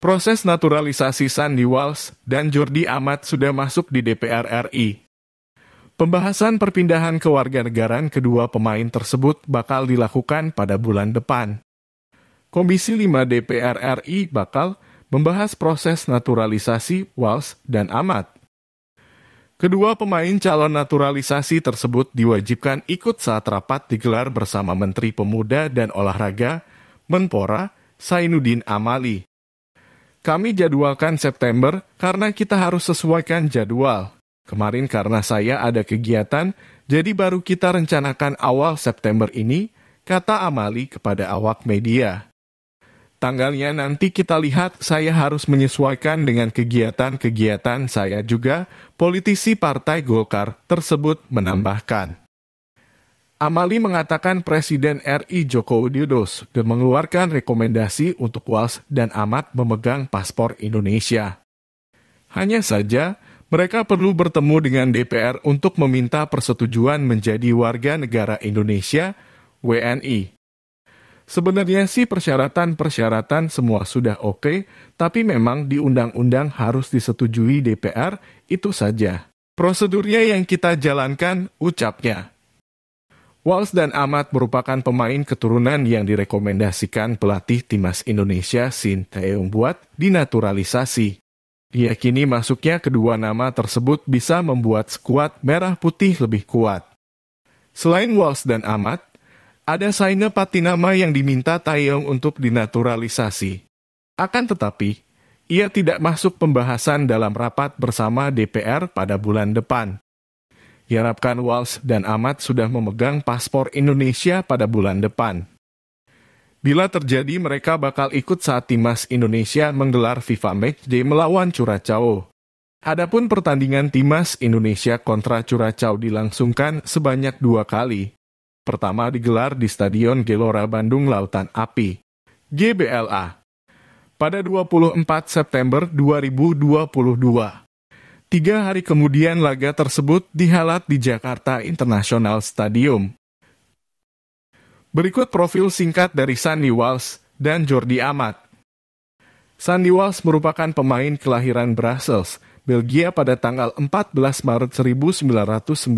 Proses naturalisasi Sandy Walsh dan Jordi Amat sudah masuk di DPR RI. Pembahasan perpindahan ke warga negara kedua pemain tersebut bakal dilakukan pada bulan depan. Komisi 5 DPR RI bakal membahas proses naturalisasi Walsh dan Amat. Kedua pemain calon naturalisasi tersebut diwajibkan ikut saat rapat digelar bersama Menteri Pemuda dan Olahraga, Menpora, Sainuddin Amali. Kami jadwalkan September karena kita harus sesuaikan jadwal. Kemarin karena saya ada kegiatan, jadi baru kita rencanakan awal September ini, kata Amali kepada awak media. Tanggalnya nanti kita lihat saya harus menyesuaikan dengan kegiatan-kegiatan saya juga, politisi Partai Golkar tersebut menambahkan. Amali mengatakan Presiden RI Joko Widodo sudah mengeluarkan rekomendasi untuk Wals dan Amat memegang paspor Indonesia. Hanya saja, mereka perlu bertemu dengan DPR untuk meminta persetujuan menjadi warga negara Indonesia, WNI. Sebenarnya sih persyaratan-persyaratan semua sudah oke, tapi memang di undang-undang harus disetujui DPR, itu saja. Prosedurnya yang kita jalankan, ucapnya. Walsh dan Ahmad merupakan pemain keturunan yang direkomendasikan pelatih timnas Indonesia Shin Taeyong buat dinaturalisasi. Diyakini masuknya kedua nama tersebut bisa membuat skuad merah putih lebih kuat. Selain Walsh dan Ahmad, ada Saina Patinama yang diminta Taeyong untuk dinaturalisasi. Akan tetapi, ia tidak masuk pembahasan dalam rapat bersama DPR pada bulan depan. Diharapkan Walsh dan Ahmad sudah memegang paspor Indonesia pada bulan depan. Bila terjadi, mereka bakal ikut saat timnas Indonesia menggelar FIFA Matchday melawan Curacao. Adapun pertandingan timnas Indonesia kontra Curacao dilangsungkan sebanyak dua kali. Pertama digelar di Stadion Gelora Bandung Lautan Api, GBLA, pada 24 September 2022 Tiga hari kemudian laga tersebut dihalat di Jakarta International Stadium. Berikut profil singkat dari Sandy Walsh dan Jordi Amat. Sandy Walsh merupakan pemain kelahiran Brussels, Belgia pada tanggal 14 Maret 1995.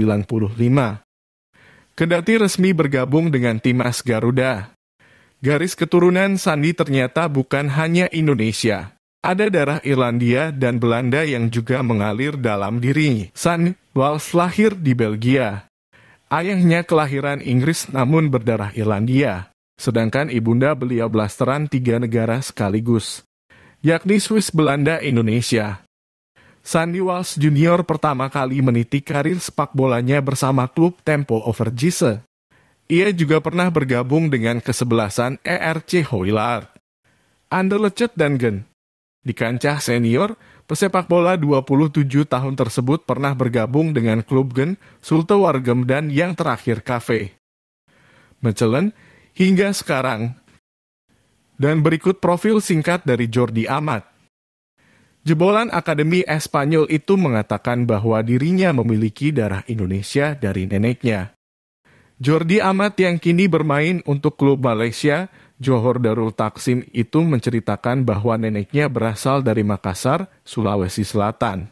Kendati resmi bergabung dengan timnas Garuda. Garis keturunan Sandi ternyata bukan hanya Indonesia. Ada darah Irlandia dan Belanda yang juga mengalir dalam diri. San Wals lahir di Belgia. Ayahnya kelahiran Inggris namun berdarah Irlandia. Sedangkan ibunda beliau blasteran tiga negara sekaligus, yakni Swiss Belanda Indonesia. Sandy Walsh Junior pertama kali meniti karir sepak bolanya bersama klub Temple Overgise. Ia juga pernah bergabung dengan kesebelasan ERC Anda Anderlecht dan Gen. Di kancah senior, pesepak bola 27 tahun tersebut pernah bergabung dengan klub Gen, Sulte Wargem dan yang terakhir Cafe. Mecelen, hingga sekarang. Dan berikut profil singkat dari Jordi Amat. Jebolan Akademi Espanyol itu mengatakan bahwa dirinya memiliki darah Indonesia dari neneknya. Jordi Amat yang kini bermain untuk klub Malaysia Johor Darul Taksim itu menceritakan bahwa neneknya berasal dari Makassar, Sulawesi Selatan.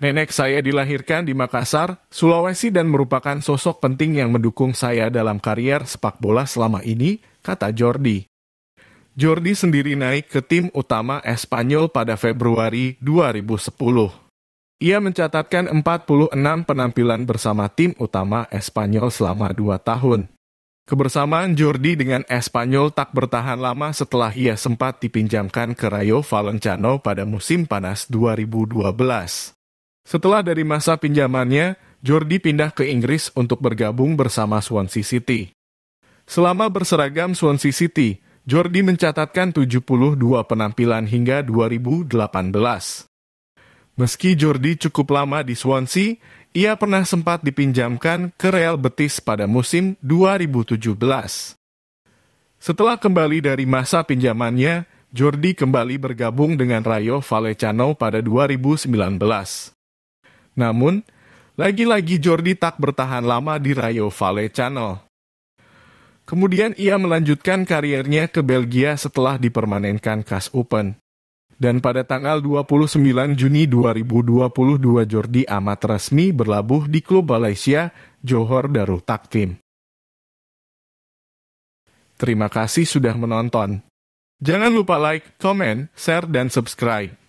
Nenek saya dilahirkan di Makassar, Sulawesi dan merupakan sosok penting yang mendukung saya dalam karier sepak bola selama ini, kata Jordi. Jordi sendiri naik ke tim utama Espanyol pada Februari 2010. Ia mencatatkan 46 penampilan bersama tim utama Espanyol selama 2 tahun. Kebersamaan Jordi dengan Espanyol tak bertahan lama setelah ia sempat dipinjamkan ke Rayo Vallecano pada musim panas 2012. Setelah dari masa pinjamannya, Jordi pindah ke Inggris untuk bergabung bersama Swansea City. Selama berseragam Swansea City, Jordi mencatatkan 72 penampilan hingga 2018. Meski Jordi cukup lama di Swansea, ia pernah sempat dipinjamkan ke Real Betis pada musim 2017. Setelah kembali dari masa pinjamannya, Jordi kembali bergabung dengan Rayo Vallecano pada 2019. Namun, lagi-lagi Jordi tak bertahan lama di Rayo Vallecano. Kemudian ia melanjutkan karirnya ke Belgia setelah dipermanenkan Kas Open. Dan pada tanggal 29 Juni 2022 Jordi amat resmi berlabuh di klub Malaysia Johor Darul Takfim. Terima kasih sudah menonton. Jangan lupa like, comment, share, dan subscribe.